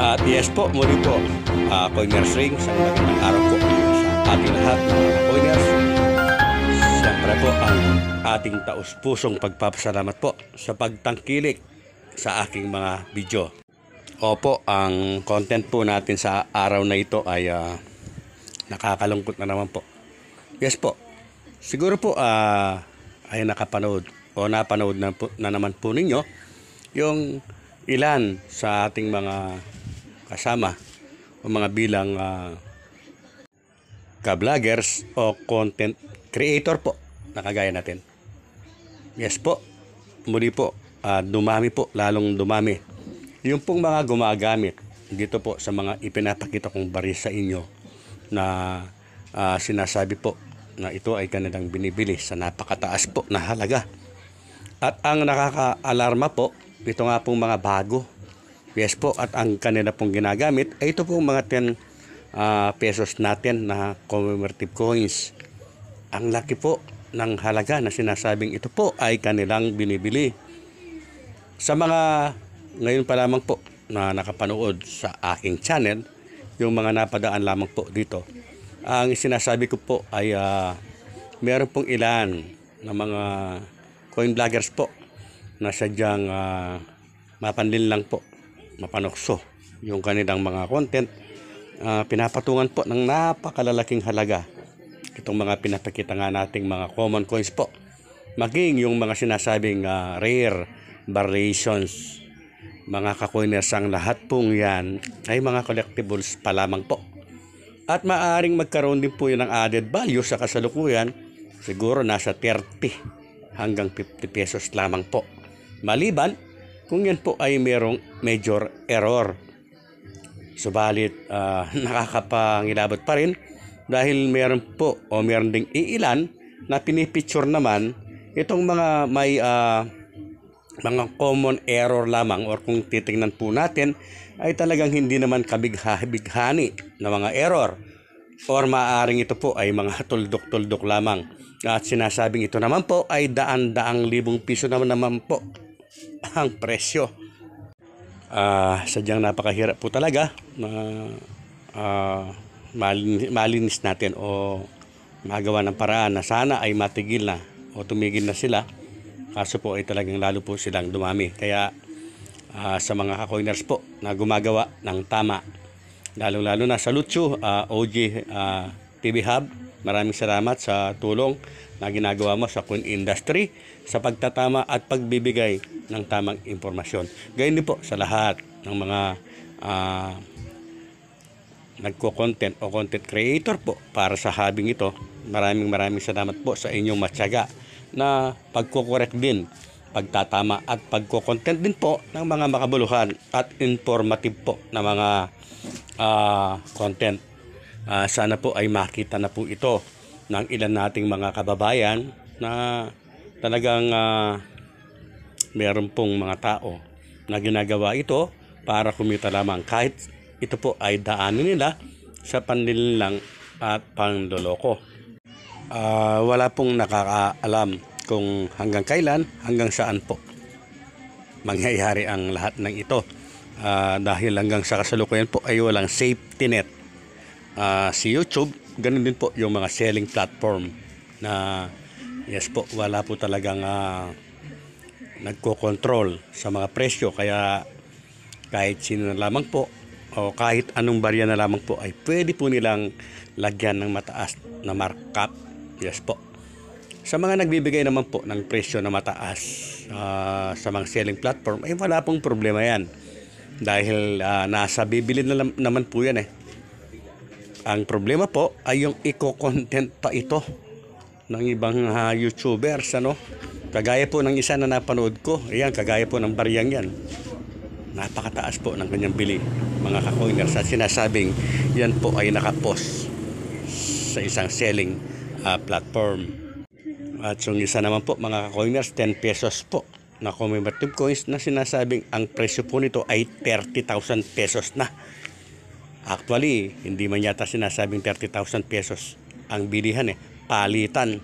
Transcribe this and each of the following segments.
At yes po, muli po, uh, ah, Coiners Ring, sa magandang araw po sa ating lahat ng mga Coiners. Siyempre po, ang ating taus-pusong pagpapasalamat po sa pagtangkilik sa aking mga video. Opo, ang content po natin sa araw na ito ay uh, nakakalungkot na naman po. Yes po, siguro po uh, ay nakapanood o napanood na, po, na naman po ninyo yung ilan sa ating mga kasama o mga bilang uh, ka-vloggers o content creator po na kagaya natin. Yes po, muli po, uh, dumami po, lalong dumami. Yung pong mga gumagamit dito po sa mga ipinapakita kong baris sa inyo na uh, sinasabi po na ito ay kanilang binibili sa napakataas po na halaga. At ang nakaka-alarma po, ito nga pong mga bago Yes po, at ang kanila pong ginagamit ay ito pong mga 10 uh, ah, pesos natin na commemorative coins. Ang laki po ng halaga na sinasabing ito po ay kanilang binibili. Sa mga ngayon pa lamang po na nakapanood sa aking channel, yung mga napadaan lamang po dito. Ang sinasabi ko po ay uh, meron pong ilan na mga coin vloggers po na sadyang uh, ah, mapanlin lang po mapanukso yung kanilang mga content, uh, pinapatungan po ng napakalalaking halaga itong mga pinapakita nga nating mga common coins po. Maging yung mga sinasabing uh, rare variations, mga kakoiners ang lahat pong yan ay mga collectibles pa lamang po. At maaring magkaroon din po yun ng added value sa kasalukuyan, siguro nasa 30 hanggang 50 pesos lamang po. Maliban kung yan po ay merong major error. Subalit uh, nakakapangilabot pa rin dahil meron po o meron ding iilan na pinipicture naman itong mga may uh, mga common error lamang or kung titingnan po natin ay talagang hindi naman kabigha-bighani na mga error or maaaring ito po ay mga tuldok-tuldok lamang at sinasabing ito naman po ay daan-daang libong piso naman naman po ang presyo. Uh, sadyang napakahirap po talaga na uh, ah, malinis, malinis natin o magawa ng paraan na sana ay matigil na o tumigil na sila. Kaso po ay talagang lalo po silang dumami. Kaya uh, sa mga kakoiners po na gumagawa ng tama, lalo-lalo na sa Lucho, uh, OG uh, TV Hub, maraming salamat sa tulong na ginagawa mo sa coin industry, sa pagtatama at pagbibigay ng tamang impormasyon. Gayun din po sa lahat ng mga uh, nagko-content o content creator po para sa habing ito. Maraming maraming salamat po sa inyong matyaga na pagkukorek din, pagtatama at pagko-content din po ng mga makabuluhan at informative po na mga uh, content. Uh, sana po ay makita na po ito ng ilan nating mga kababayan na talagang uh, meron pong mga tao na ginagawa ito para kumita lamang kahit ito po ay daanin nila sa panlilinlang at pangloloko. Uh, ah, wala pong nakakaalam kung hanggang kailan, hanggang saan po mangyayari ang lahat ng ito. Uh, dahil hanggang sa kasalukuyan po ay walang safety net. Uh, si YouTube, ganun din po yung mga selling platform na yes po, wala po talagang uh, nagko-control sa mga presyo kaya kahit sino na lamang po o kahit anong barya na lamang po ay pwede po nilang lagyan ng mataas na markup. Yes po. Sa mga nagbibigay naman po ng presyo na mataas uh, sa mga selling platform, ay eh, wala pong problema yan. Dahil uh, nasa bibili na naman po yan eh. Ang problema po ay yung i content pa ito ng ibang uh, YouTubers ano. Kagaya po ng isa na napanood ko. Ayan, kagaya po ng bariyang yan. Napakataas po ng kanyang bili mga kakoiners at sinasabing yan po ay nakapost sa isang selling uh, platform. At yung isa naman po mga kakoiners 10 pesos po na commemorative coins na sinasabing ang presyo po nito ay 30,000 pesos na. Actually, hindi man yata sinasabing 30,000 pesos ang bilihan eh palitan.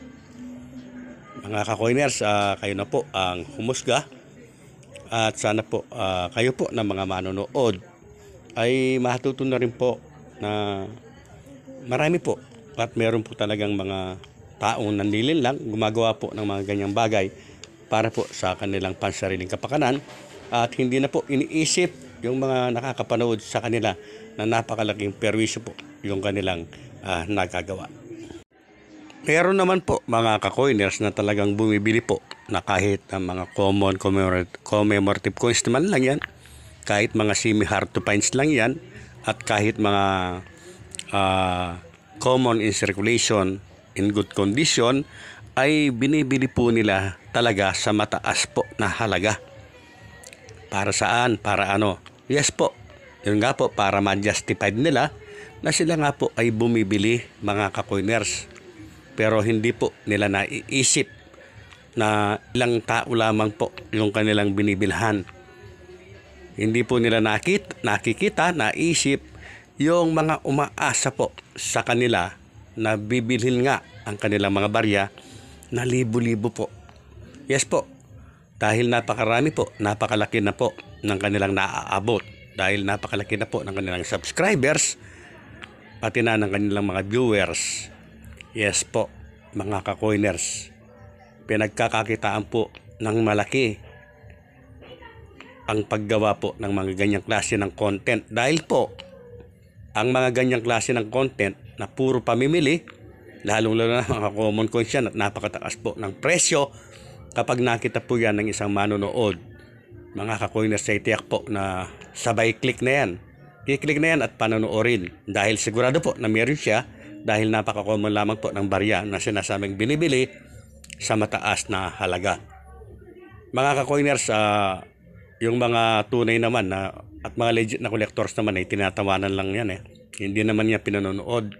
Mga kakoiners, uh, kayo na po ang humusga at sana po uh, kayo po ng mga manonood ay matuto na rin po na marami po at meron po talagang mga taong nanlilin lang gumagawa po ng mga ganyang bagay para po sa kanilang pansariling kapakanan at hindi na po iniisip yung mga nakakapanood sa kanila na napakalaking perwisyo po yung kanilang uh, nagagawa. Meron naman po mga kakoiners na talagang bumibili po na kahit ang mga common commemorative coins naman lang yan. Kahit mga semi hard to finds lang yan. At kahit mga uh, common in circulation in good condition ay binibili po nila talaga sa mataas po na halaga. Para saan? Para ano? Yes po. Yun nga po para ma justify nila na sila nga po ay bumibili mga kakoiners pero hindi po nila naiisip na ilang tao lamang po yung kanilang binibilhan. Hindi po nila nakit, nakikita, naisip yung mga umaasa po sa kanila na bibilhin nga ang kanilang mga barya na libo-libo po. Yes po, dahil napakarami po, napakalaki na po ng kanilang naaabot dahil napakalaki na po ng kanilang subscribers pati na ng kanilang mga viewers Yes po, mga kakoiners. Pinagkakakitaan po ng malaki ang paggawa po ng mga ganyang klase ng content. Dahil po, ang mga ganyang klase ng content na puro pamimili, lalong-lalo na mga common coins yan at napakatakas po ng presyo kapag nakita po yan ng isang manonood. Mga kakoiners sa itiyak po na sabay click na yan. I-click na yan at panonoorin dahil sigurado po na meron siya dahil napaka-common lamang po ng barya na sinasabing binibili sa mataas na halaga. Mga kakoiners, uh, ah, yung mga tunay naman na, at mga legit na collectors naman ay eh, tinatawanan lang yan eh. Hindi naman niya pinanonood.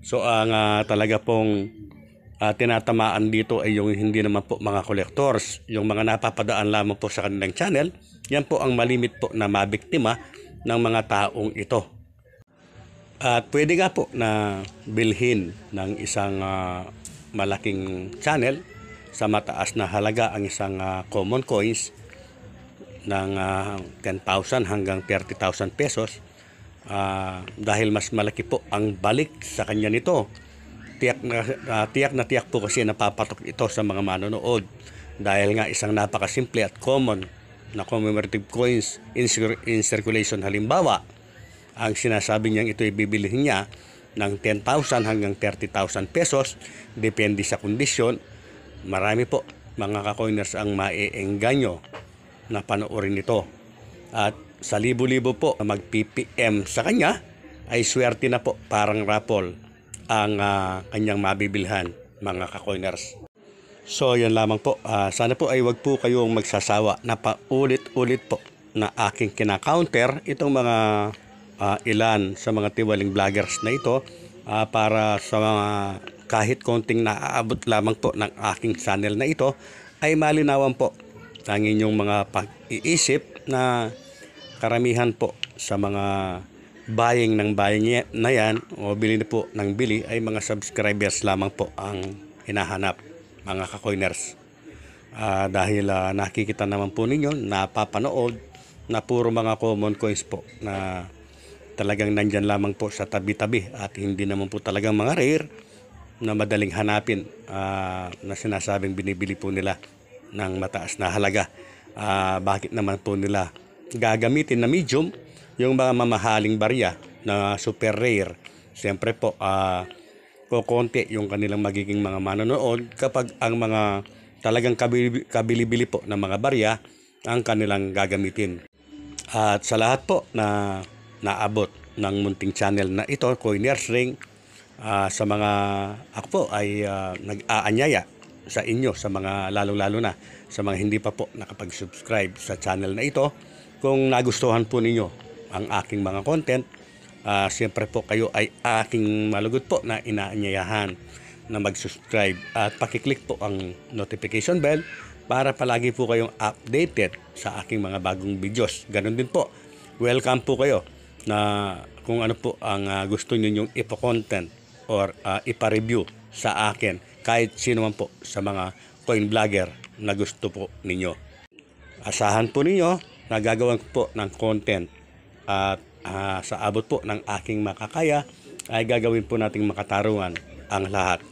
So ang uh, talaga pong uh, tinatamaan dito ay yung hindi naman po mga collectors. Yung mga napapadaan lamang po sa kanilang channel, yan po ang malimit po na mabiktima ng mga taong ito. At pwede nga po na bilhin ng isang uh, malaking channel sa mataas na halaga ang isang uh, common coins ng uh, ah, 10,000 hanggang 30,000 pesos uh, dahil mas malaki po ang balik sa kanya nito. Tiyak na, uh, tiyak na tiyak po kasi napapatok ito sa mga manonood dahil nga isang napakasimple at common na commemorative coins in, in circulation halimbawa ang sinasabi niyang ito'y bibilihin niya ng 10,000 hanggang 30,000 pesos depende sa kondisyon. Marami po mga kakoiners ang maiengganyo na panoorin ito. At sa libo-libo po mag-PPM sa kanya ay swerte na po parang raffle ang uh, kanyang mabibilhan mga kakoiners. So yan lamang po. Uh, sana po ay wag po kayong magsasawa na paulit-ulit po na aking kinakounter itong mga uh, ilan sa mga tiwaling vloggers na ito uh, para sa mga kahit konting naaabot lamang po ng aking channel na ito ay malinawan po ang inyong mga pag-iisip na karamihan po sa mga buying ng buying na yan o bili na po ng bili ay mga subscribers lamang po ang hinahanap mga kakoiners uh, ah, dahil uh, nakikita naman po ninyo napapanood na puro mga common coins po na talagang nandyan lamang po sa tabi-tabi at hindi naman po talagang mga rare na madaling hanapin uh, na sinasabing binibili po nila ng mataas na halaga. Uh, bakit naman po nila gagamitin na medium yung mga mamahaling barya na super rare. Siyempre po, uh, ah, kukonti yung kanilang magiging mga manonood kapag ang mga talagang kabili-bili po ng mga barya ang kanilang gagamitin. At sa lahat po na naabot ng munting channel na ito, Coiners Ring, uh, ah, sa mga ako po ay uh, nag-aanyaya sa inyo, sa mga lalo-lalo na sa mga hindi pa po nakapag-subscribe sa channel na ito. Kung nagustuhan po ninyo ang aking mga content, uh, siyempre po kayo ay aking malugod po na inaanyayahan na mag-subscribe at pakiclick po ang notification bell para palagi po kayong updated sa aking mga bagong videos. Ganon din po. Welcome po kayo na kung ano po ang uh, gusto ninyong ipa-content or uh, ipa-review sa akin kahit sino man po sa mga coin vlogger na gusto po ninyo. Asahan po ninyo na gagawin ko po ng content at uh, sa abot po ng aking makakaya ay gagawin po nating makatarungan ang lahat.